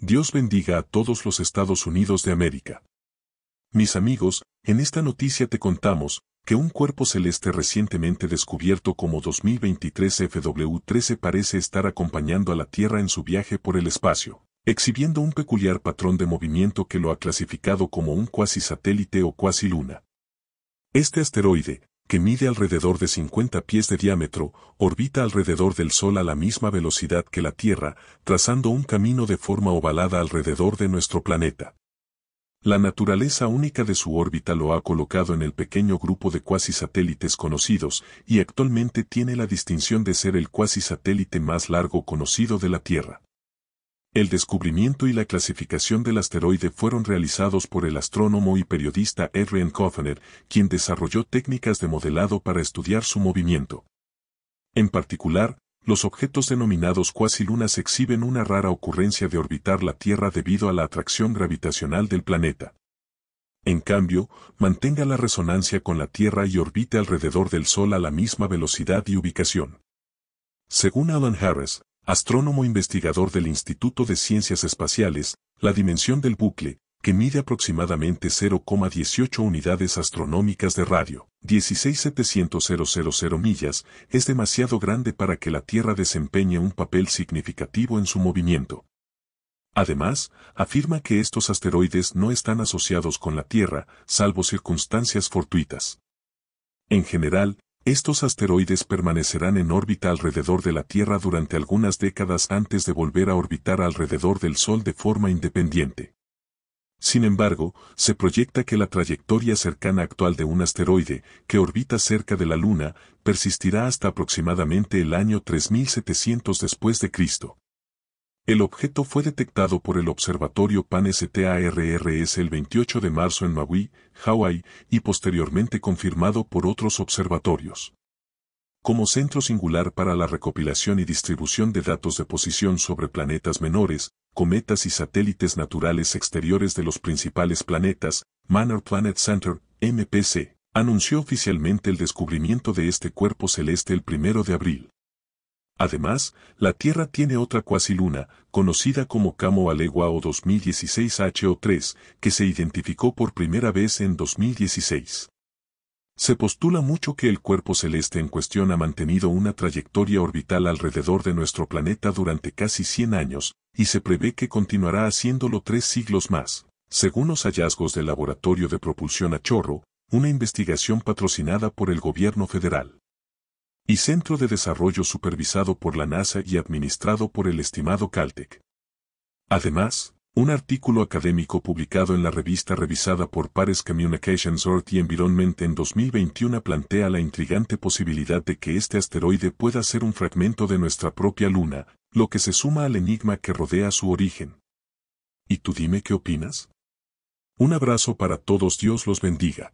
Dios bendiga a todos los Estados Unidos de América. Mis amigos, en esta noticia te contamos que un cuerpo celeste recientemente descubierto como 2023 FW13 parece estar acompañando a la Tierra en su viaje por el espacio, exhibiendo un peculiar patrón de movimiento que lo ha clasificado como un cuasi satélite o cuasi luna. Este asteroide, que mide alrededor de 50 pies de diámetro, orbita alrededor del Sol a la misma velocidad que la Tierra, trazando un camino de forma ovalada alrededor de nuestro planeta. La naturaleza única de su órbita lo ha colocado en el pequeño grupo de cuasi conocidos y actualmente tiene la distinción de ser el cuasisatélite más largo conocido de la Tierra. El descubrimiento y la clasificación del asteroide fueron realizados por el astrónomo y periodista Adrian Kofner, quien desarrolló técnicas de modelado para estudiar su movimiento. En particular, los objetos denominados cuasilunas exhiben una rara ocurrencia de orbitar la Tierra debido a la atracción gravitacional del planeta. En cambio, mantenga la resonancia con la Tierra y orbite alrededor del Sol a la misma velocidad y ubicación. Según Alan Harris, astrónomo investigador del Instituto de Ciencias Espaciales, la dimensión del bucle, que mide aproximadamente 0,18 unidades astronómicas de radio, 16700 millas, es demasiado grande para que la Tierra desempeñe un papel significativo en su movimiento. Además, afirma que estos asteroides no están asociados con la Tierra, salvo circunstancias fortuitas. En general, estos asteroides permanecerán en órbita alrededor de la Tierra durante algunas décadas antes de volver a orbitar alrededor del Sol de forma independiente. Sin embargo, se proyecta que la trayectoria cercana actual de un asteroide, que orbita cerca de la Luna, persistirá hasta aproximadamente el año 3700 después de Cristo. El objeto fue detectado por el Observatorio Pan-STARRS el 28 de marzo en Maui, Hawái, y posteriormente confirmado por otros observatorios. Como centro singular para la recopilación y distribución de datos de posición sobre planetas menores, cometas y satélites naturales exteriores de los principales planetas, Manor Planet Center, MPC, anunció oficialmente el descubrimiento de este cuerpo celeste el 1 de abril. Además, la Tierra tiene otra cuasiluna, conocida como Camo Alegua o 2016HO3, que se identificó por primera vez en 2016. Se postula mucho que el cuerpo celeste en cuestión ha mantenido una trayectoria orbital alrededor de nuestro planeta durante casi 100 años, y se prevé que continuará haciéndolo tres siglos más, según los hallazgos del Laboratorio de Propulsión a Chorro, una investigación patrocinada por el gobierno federal y Centro de Desarrollo supervisado por la NASA y administrado por el estimado Caltech. Además, un artículo académico publicado en la revista revisada por Paris Communications Earth y Environment en 2021 plantea la intrigante posibilidad de que este asteroide pueda ser un fragmento de nuestra propia Luna, lo que se suma al enigma que rodea su origen. ¿Y tú dime qué opinas? Un abrazo para todos, Dios los bendiga.